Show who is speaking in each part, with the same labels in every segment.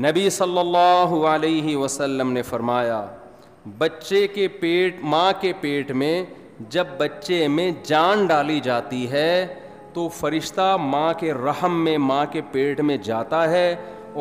Speaker 1: नबी सल्लल्लाहु अलैहि वसल्लम ने फरमाया बच्चे के पेट माँ के पेट में जब बच्चे में जान डाली जाती है तो फरिश्ता माँ के रहम में माँ के पेट में जाता है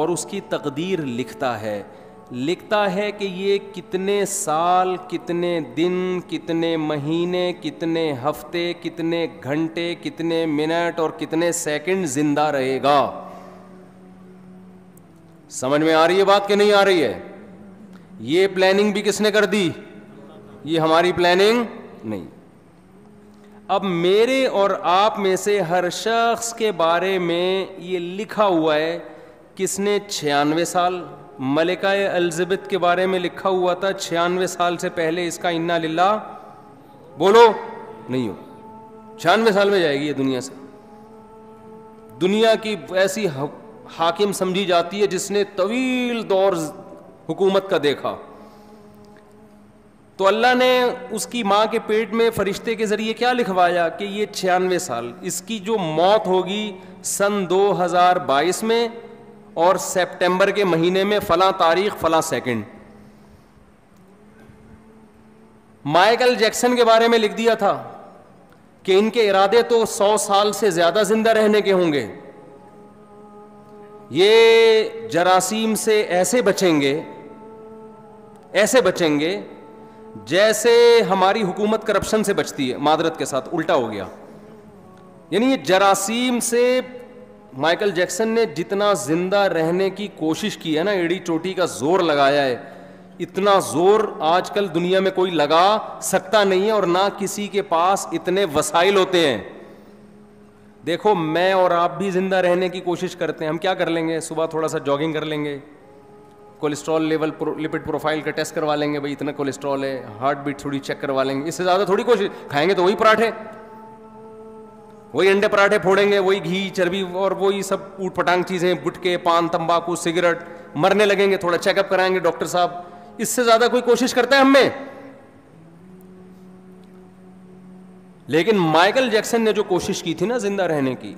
Speaker 1: और उसकी तकदीर लिखता है लिखता है कि ये कितने साल कितने दिन कितने महीने कितने हफ्ते कितने घंटे कितने मिनट और कितने सेकंड ज़िंदा रहेगा समझ में आ रही है बात कि नहीं आ रही है ये प्लानिंग भी किसने कर दी ये हमारी प्लानिंग नहीं अब मेरे और आप में से हर शख्स के बारे में ये लिखा हुआ है किसने छियानवे साल मलिका अल्जबित के बारे में लिखा हुआ था छियानवे साल से पहले इसका इन्ना लिल्ला बोलो नहीं हो छियानवे साल में जाएगी ये दुनिया से दुनिया की ऐसी हाकिम समझी जाती है जिसने तवील दौर हुकूमत का देखा तो अल्लाह ने उसकी माँ के पेट में फरिश्ते के ज़रिए क्या लिखवाया कि ये छियानवे साल इसकी जो मौत होगी सन 2022 में और सितंबर के महीने में फ़ला तारीख फ़ला सेकंड माइकल जैक्सन के बारे में लिख दिया था कि इनके इरादे तो 100 साल से ज़्यादा ज़िंदा रहने के होंगे ये जरासीम से ऐसे बचेंगे ऐसे बचेंगे जैसे हमारी हुकूमत करप्शन से बचती है मादरत के साथ उल्टा हो गया यानी ये जरासीम से माइकल जैक्सन ने जितना जिंदा रहने की कोशिश की है ना एड़ी चोटी का जोर लगाया है इतना जोर आजकल दुनिया में कोई लगा सकता नहीं है और ना किसी के पास इतने वसाइल होते हैं देखो मैं और आप भी जिंदा रहने की कोशिश करते हैं हम क्या कर लेंगे सुबह थोड़ा सा जॉगिंग कर लेंगे cholesterol level pro, lipid profile का टेस्ट करवा लेंगे भाई इतना कोलेस्ट्रॉल है हार्ट बीट थोड़ी चेक करवा लेंगे इससे ज़्यादा थोड़ी कोशिश खाएंगे तो वही पराठे वही अंडे पराठे फोड़ेंगे वही घी चर्बी और वही सब ऊट पटांग चीज़ें गुटके पान तंबाकू सिगरेट मरने लगेंगे थोड़ा चेकअप कराएंगे डॉक्टर साहब इससे ज़्यादा कोई कोशिश करता है हमें लेकिन माइकल जैक्सन ने जो कोशिश की थी ना जिंदा रहने की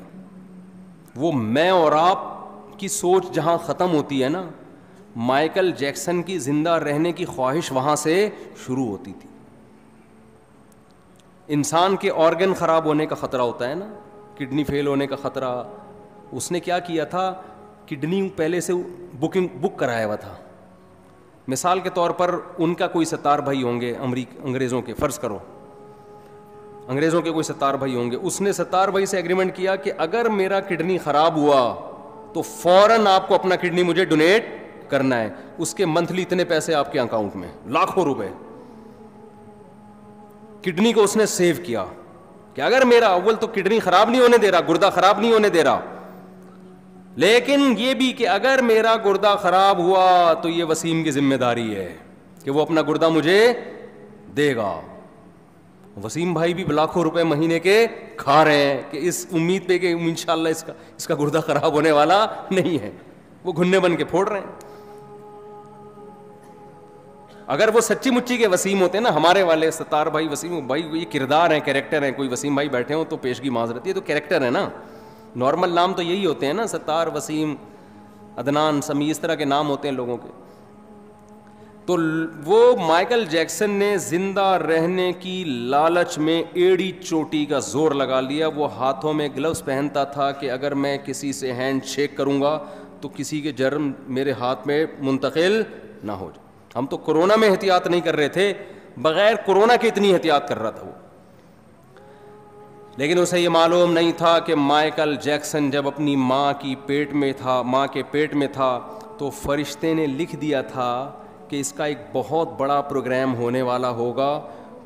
Speaker 1: वो मैं और आप की सोच जहां ख़त्म होती है ना माइकल जैक्सन की जिंदा रहने की ख्वाहिश वहां से शुरू होती थी इंसान के ऑर्गन ख़राब होने का ख़तरा होता है ना किडनी फेल होने का ख़तरा उसने क्या किया था किडनी पहले से बुकिंग बुक कराया हुआ था मिसाल के तौर पर उनका कोई सतार भाई होंगे अमरीक अंग्रेज़ों के फ़र्ज़ करो अंग्रेज़ों के कोई सत्तार भाई होंगे उसने सत्तार भाई से एग्रीमेंट किया कि अगर मेरा किडनी ख़राब हुआ तो फ़ौरन आपको अपना किडनी मुझे डोनेट करना है उसके मंथली इतने पैसे आपके अकाउंट में लाखों रुपए किडनी को उसने सेव किया कि अगर मेरा अव्वल तो किडनी खराब नहीं होने दे रहा गुर्दा खराब नहीं होने दे रहा लेकिन यह भी कि अगर मेरा गुर्दा खराब हुआ तो यह वसीम की जिम्मेदारी है कि वो अपना गुर्दा मुझे देगा वसीम भाई भी लाखों रुपए महीने के खा रहे हैं कि इस उम्मीद पे कि इंशाल्लाह इसका इसका गुर्दा खराब होने वाला नहीं है वो घुन्ने बन के फोड़ रहे हैं अगर वो सच्ची मुच्ची के वसीम होते हैं ना हमारे वाले सतार भाई वसीम भाई ये किरदार हैं कैरेक्टर हैं कोई वसीम भाई बैठे हो तो पेशगी रहती है तो कैरेक्टर है ना नॉर्मल नाम तो यही होते हैं ना सतार वसीम अदनान समी इस तरह के नाम होते हैं लोगों के तो वो माइकल जैक्सन ने जिंदा रहने की लालच में एड़ी चोटी का जोर लगा लिया वो हाथों में ग्लव्स पहनता था कि अगर मैं किसी से हैंड शेक करूँगा तो किसी के जर्म मेरे हाथ में मुंतकिल ना हो जाए हम तो कोरोना में एहतियात नहीं कर रहे थे बगैर कोरोना के इतनी एहतियात कर रहा था वो लेकिन उसे ये मालूम नहीं था कि माइकल जैक्सन जब अपनी माँ की पेट में था माँ के पेट में था तो फरिश्ते ने लिख दिया था कि इसका एक बहुत बड़ा प्रोग्राम होने वाला होगा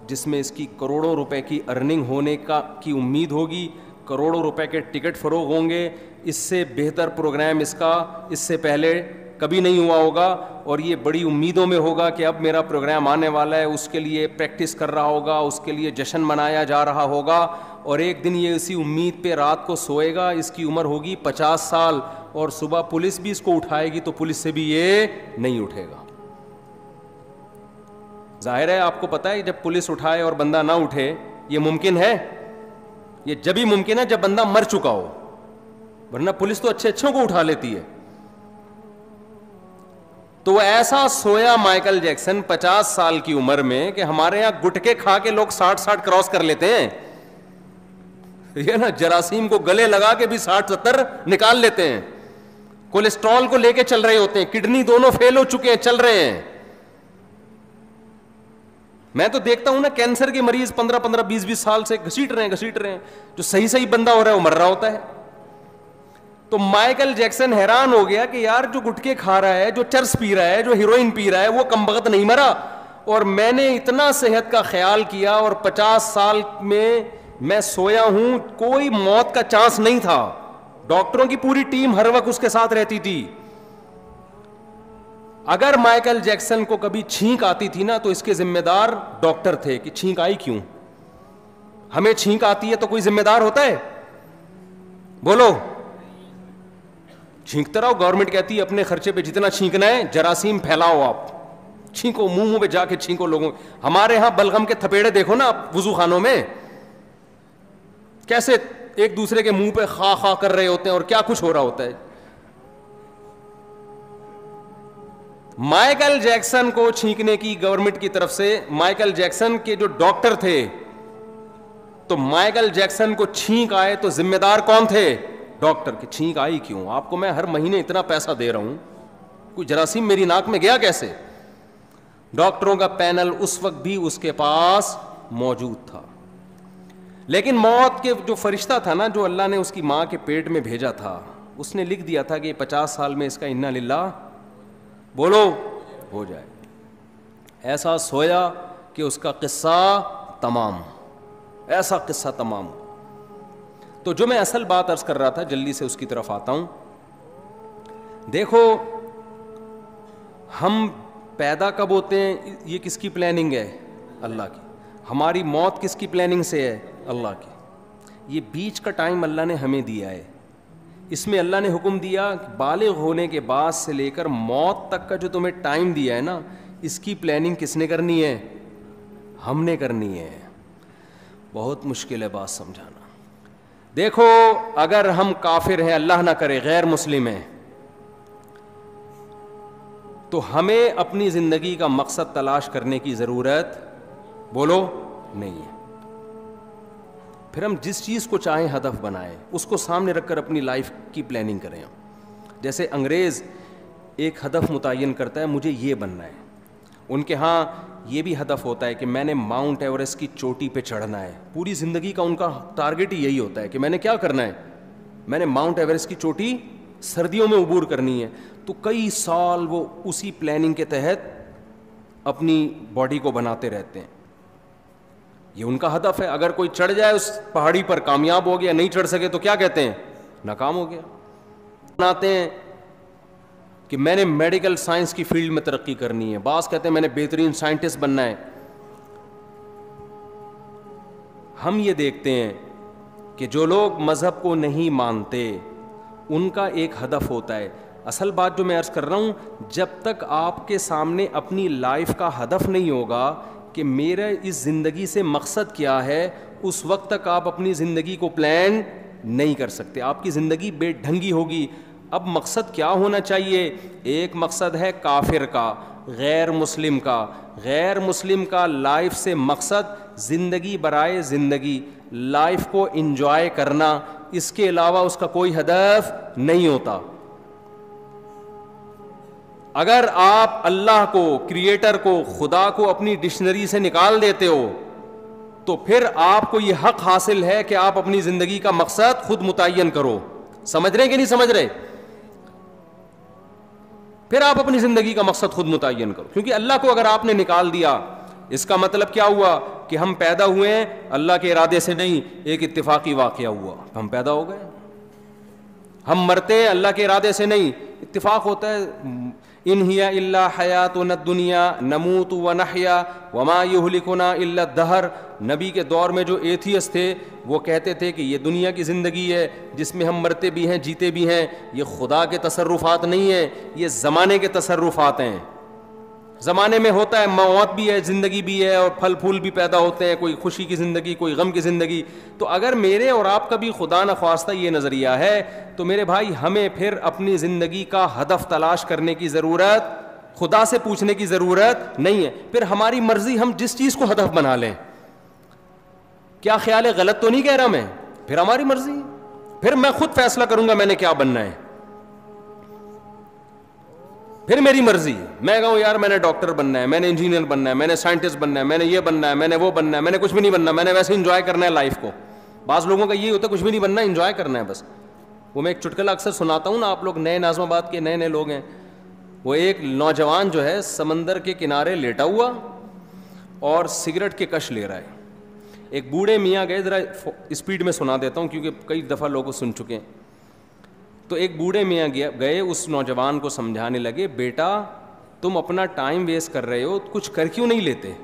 Speaker 1: जिसमें इसकी करोड़ों रुपए की अर्निंग होने का की उम्मीद होगी करोड़ों रुपए के टिकट फ़रोग होंगे इससे बेहतर प्रोग्राम इसका इससे पहले कभी नहीं हुआ होगा और ये बड़ी उम्मीदों में होगा कि अब मेरा प्रोग्राम आने वाला है उसके लिए प्रैक्टिस कर रहा होगा उसके लिए जश्न मनाया जा रहा होगा और एक दिन ये इसी उम्मीद पे रात को सोएगा इसकी उम्र होगी पचास साल और सुबह पुलिस भी इसको उठाएगी तो पुलिस से भी ये नहीं उठेगा जाहिर है आपको पता है जब पुलिस उठाए और बंदा ना उठे ये मुमकिन है ये जब ही मुमकिन है जब बंदा मर चुका हो वरना पुलिस तो अच्छे अच्छों को उठा लेती है तो वो ऐसा सोया माइकल जैक्सन पचास साल की उम्र में कि हमारे यहां गुटके खा के लोग साठ साठ क्रॉस कर लेते हैं ये ना जरासीम को गले लगा के भी साठ सत्तर निकाल लेते हैं कोलेस्ट्रॉल को लेके चल रहे होते हैं किडनी दोनों फेल हो चुके हैं चल रहे हैं मैं तो देखता हूं ना कैंसर के मरीज पंद्रह पंद्रह बीस बीस साल से घसीट रहे हैं घसीट रहे हैं जो सही सही बंदा हो रहा है वो मर रहा होता है तो माइकल जैक्सन हैरान हो गया कि यार जो गुटके खा रहा है जो चर्स पी रहा है जो हीरोइन पी रहा है वो कम नहीं मरा और मैंने इतना सेहत का ख्याल किया और पचास साल में मैं सोया हूं कोई मौत का चांस नहीं था डॉक्टरों की पूरी टीम हर वक्त उसके साथ रहती थी अगर माइकल जैक्सन को कभी छींक आती थी ना तो इसके जिम्मेदार डॉक्टर थे कि छींक आई क्यों हमें छींक आती है तो कोई जिम्मेदार होता है बोलो छींकता रहो गवर्नमेंट कहती है अपने खर्चे पे जितना छींकना है जरासीम फैलाओ आप छींको मुंह मुंह पे जाके छींको लोगों हमारे यहां बलगम के थपेड़े देखो ना आप वजू खानों में कैसे एक दूसरे के मुंह पे खा खा कर रहे होते हैं और क्या कुछ हो रहा होता है माइकल जैक्सन को छींकने की गवर्नमेंट की तरफ से माइकल जैक्सन के जो डॉक्टर थे तो माइकल जैक्सन को छींक आए तो जिम्मेदार कौन थे डॉक्टर की छींक आई क्यों आपको मैं हर महीने इतना पैसा दे रहा हूं कोई जरासीम मेरी नाक में गया कैसे डॉक्टरों का पैनल उस वक्त भी उसके पास मौजूद था लेकिन मौत के जो फरिश्ता था ना जो अल्लाह ने उसकी माँ के पेट में भेजा था उसने लिख दिया था कि पचास साल में इसका इन्ना लीला बोलो हो जाए ऐसा सोया कि उसका किस्सा तमाम ऐसा किस्सा तमाम तो जो मैं असल बात अर्ज कर रहा था जल्दी से उसकी तरफ आता हूं देखो हम पैदा कब होते हैं ये किसकी प्लानिंग है अल्लाह की हमारी मौत किसकी प्लानिंग से है अल्लाह की ये बीच का टाइम अल्लाह ने हमें दिया है इसमें अल्लाह ने हुक्म दिया कि बालिग होने के बाद से लेकर मौत तक का जो तुम्हें टाइम दिया है ना इसकी प्लानिंग किसने करनी है हमने करनी है बहुत मुश्किल है बात समझाना देखो अगर हम काफिर हैं अल्लाह ना करे गैर मुस्लिम हैं तो हमें अपनी ज़िंदगी का मकसद तलाश करने की ज़रूरत बोलो नहीं है फिर हम जिस चीज़ को चाहें हदफ बनाएं उसको सामने रखकर अपनी लाइफ की प्लानिंग करें हम जैसे अंग्रेज़ एक हदफ मुतन करता है मुझे ये बनना है उनके यहाँ ये भी हदफ होता है कि मैंने माउंट एवरेस्ट की चोटी पे चढ़ना है पूरी ज़िंदगी का उनका टारगेट ही यही होता है कि मैंने क्या करना है मैंने माउंट एवरेस्ट की चोटी सर्दियों में उबूर करनी है तो कई साल वो उसी प्लानिंग के तहत अपनी बॉडी को बनाते रहते हैं ये उनका हदफ है अगर कोई चढ़ जाए उस पहाड़ी पर कामयाब हो गया नहीं चढ़ सके तो क्या कहते हैं नाकाम हो गया बनाते हैं कि मैंने मेडिकल साइंस की फील्ड में तरक्की करनी है बास कहते हैं मैंने बेहतरीन साइंटिस्ट बनना है हम ये देखते हैं कि जो लोग मज़हब को नहीं मानते उनका एक हदफ होता है असल बात जो मैं अर्ज़ कर रहा हूं जब तक आपके सामने अपनी लाइफ का हदफ नहीं होगा कि मेरा इस ज़िंदगी से मकसद क्या है उस वक्त तक आप अपनी ज़िंदगी को प्लान नहीं कर सकते आपकी ज़िंदगी बेढंगी होगी अब मकसद क्या होना चाहिए एक मकसद है काफिर का गैर मुस्लिम का गैर मुस्लिम का लाइफ से मकसद ज़िंदगी बरए ज़िंदगी लाइफ को इंजॉय करना इसके अलावा उसका कोई हदफ नहीं होता अगर आप अल्लाह को क्रिएटर को खुदा को अपनी डिक्शनरी से निकाल देते हो तो फिर आपको यह हक हासिल है कि आप अपनी ज़िंदगी का मकसद खुद मुतन करो समझ रहे कि नहीं समझ रहे फिर आप अपनी ज़िंदगी का मकसद खुद मुतन करो क्योंकि अल्लाह को अगर आपने निकाल दिया इसका मतलब क्या हुआ कि हम पैदा हुए हैं अल्लाह के इरादे से नहीं एक इत्तिफाकी वाक़ हुआ तो हम पैदा हो गए हम मरते हैं अल्लाह के इरादे से नहीं इतफाक होता है इन हिया इल्ला हयात न दुनिया नमू तो व नहया वमा युहलिकुना इल्ला दहर नबी के दौर में जो एथियस थे वो कहते थे कि ये दुनिया की ज़िंदगी है जिसमें हम मरते भी हैं जीते भी हैं ये खुदा के तसरुफ़ात नहीं हैं ये ज़माने के तसरुफ़ात हैं ज़माने में होता है मौत भी है ज़िंदगी भी है और फल फूल भी पैदा होते हैं कोई खुशी की ज़िंदगी कोई गम की ज़िंदगी तो अगर मेरे और आपका भी खुदा न खास्ता ये नज़रिया है तो मेरे भाई हमें फिर अपनी ज़िंदगी का हदफ तलाश करने की ज़रूरत खुदा से पूछने की ज़रूरत नहीं है फिर हमारी मर्ज़ी हम जिस चीज़ को हदफ बना लें क्या ख्याल है गलत तो नहीं कह रहा मैं फिर हमारी मर्ज़ी फिर मैं खुद फैसला करूँगा मैंने क्या बनना है फिर मेरी मर्जी मैं कहूँ यार मैंने डॉक्टर बनना है मैंने इंजीनियर बनना है मैंने साइंटिस्ट बनना है मैंने ये बनना है मैंने वो बनना है मैंने कुछ भी नहीं बनना मैंने वैसे इंजॉय करना है लाइफ को बाज़ लोगों का ये होता है कुछ भी नहीं बनना इंजॉय करना है बस वो मैं एक चुटकला अक्सर सुनाता हूँ ना आप लोग नए नाजमाबाद के नए नए लोग हैं वो एक नौजवान जो है समंदर के किनारे लेटा हुआ और सिगरेट के कश ले रहा है एक बूढ़े मियाँ गए ज़रा स्पीड में सुना देता हूँ क्योंकि कई दफ़ा लोग सुन चुके हैं तो एक बूढ़े मियाँ गए उस नौजवान को समझाने लगे बेटा तुम अपना टाइम वेस्ट कर रहे हो कुछ कर क्यों नहीं लेते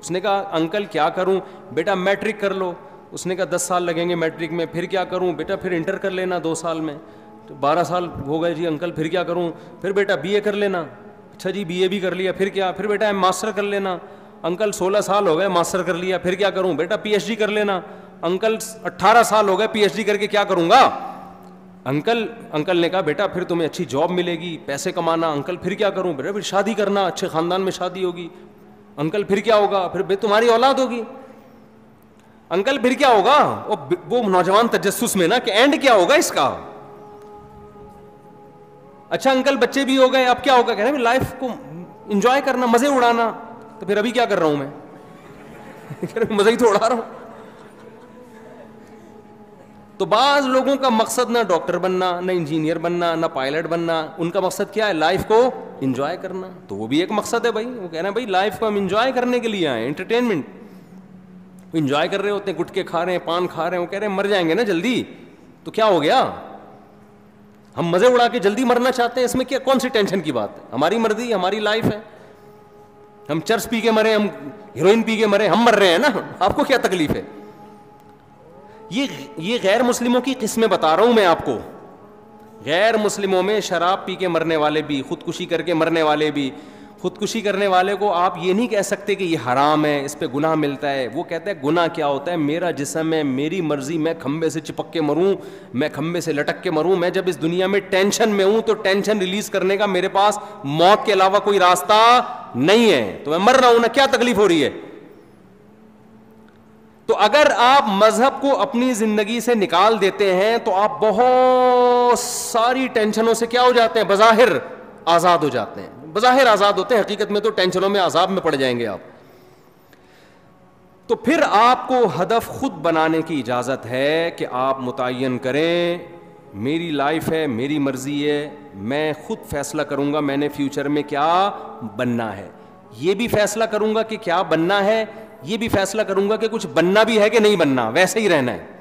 Speaker 1: उसने कहा अंकल क्या करूं बेटा मैट्रिक कर लो उसने कहा दस साल लगेंगे मैट्रिक में फिर क्या करूं बेटा फिर इंटर कर लेना दो साल में तो बारह साल हो गए जी अंकल फिर क्या करूं फिर बेटा बीए कर लेना अच्छा जी बीए भी कर लिया फिर क्या फिर बेटा एम मास्टर कर लेना अंकल सोलह साल हो गए मास्टर कर लिया फिर क्या करूँ बेटा पीएचडी कर लेना अंकल अट्ठारह साल हो गए पीएचडी करके क्या करूँगा अंकल अंकल ने कहा बेटा फिर तुम्हें अच्छी जॉब मिलेगी पैसे कमाना अंकल फिर क्या करूं बेटा फिर शादी करना अच्छे ख़ानदान में शादी होगी अंकल फिर क्या होगा फिर तुम्हारी औलाद होगी अंकल फिर क्या होगा और वो नौजवान तजस्स में ना कि एंड क्या होगा इसका अच्छा अंकल बच्चे भी हो गए अब क्या होगा कह रहे हैं लाइफ को इंजॉय करना मज़े उड़ाना तो फिर अभी क्या कर रहा हूं मैं मज़े ही तो उड़ा रहा हूं तो बाज लोगों का मकसद ना डॉक्टर बनना ना इंजीनियर बनना ना पायलट बनना उनका मकसद क्या है लाइफ को इंजॉय करना तो वो भी एक मकसद है भाई वो कह रहे हैं भाई लाइफ को हम इंजॉय करने के लिए आए एंटरटेनमेंट इंजॉय कर रहे होते हैं गुटके खा रहे हैं पान खा रहे हैं वो कह रहे हैं मर जाएंगे ना जल्दी तो क्या हो गया हम मजे उड़ा के जल्दी मरना चाहते हैं इसमें क्या कौन सी टेंशन की बात है हमारी मर्जी हमारी लाइफ है हम चर्च पी के मरे हम हीरोइन पी के मरे हम मर रहे हैं ना आपको क्या तकलीफ है ये ये गैर मुस्लिमों की किस्में बता रहा हूं मैं आपको गैर मुस्लिमों में शराब पी के मरने वाले भी खुदकुशी करके मरने वाले भी खुदकुशी करने वाले को आप ये नहीं कह सकते कि ये हराम है इस पर गुनाह मिलता है वो कहता है गुनाह क्या होता है मेरा जिसम है मेरी मर्जी मैं खम्बे से चिपक के मरूँ मैं खम्बे से लटक के मरूँ मैं जब इस दुनिया में टेंशन में हूं तो टेंशन रिलीज करने का मेरे पास मौत के अलावा कोई रास्ता नहीं है तो मैं मर रहा हूं ना क्या तकलीफ हो रही है तो अगर आप मजहब को अपनी जिंदगी से निकाल देते हैं तो आप बहुत सारी टेंशनों से क्या हो जाते हैं बज़ाहिर आज़ाद हो जाते हैं बज़ाहिर आज़ाद होते हैं हकीकत में तो टेंशनों में आज़ाब में पड़ जाएंगे आप तो फिर आपको हदफ खुद बनाने की इजाज़त है कि आप मुतन करें मेरी लाइफ है मेरी मर्ज़ी है मैं खुद फैसला करूंगा मैंने फ्यूचर में क्या बनना है ये भी फैसला करूंगा कि क्या बनना है ये भी फैसला करूंगा कि कुछ बनना भी है कि नहीं बनना वैसे ही रहना है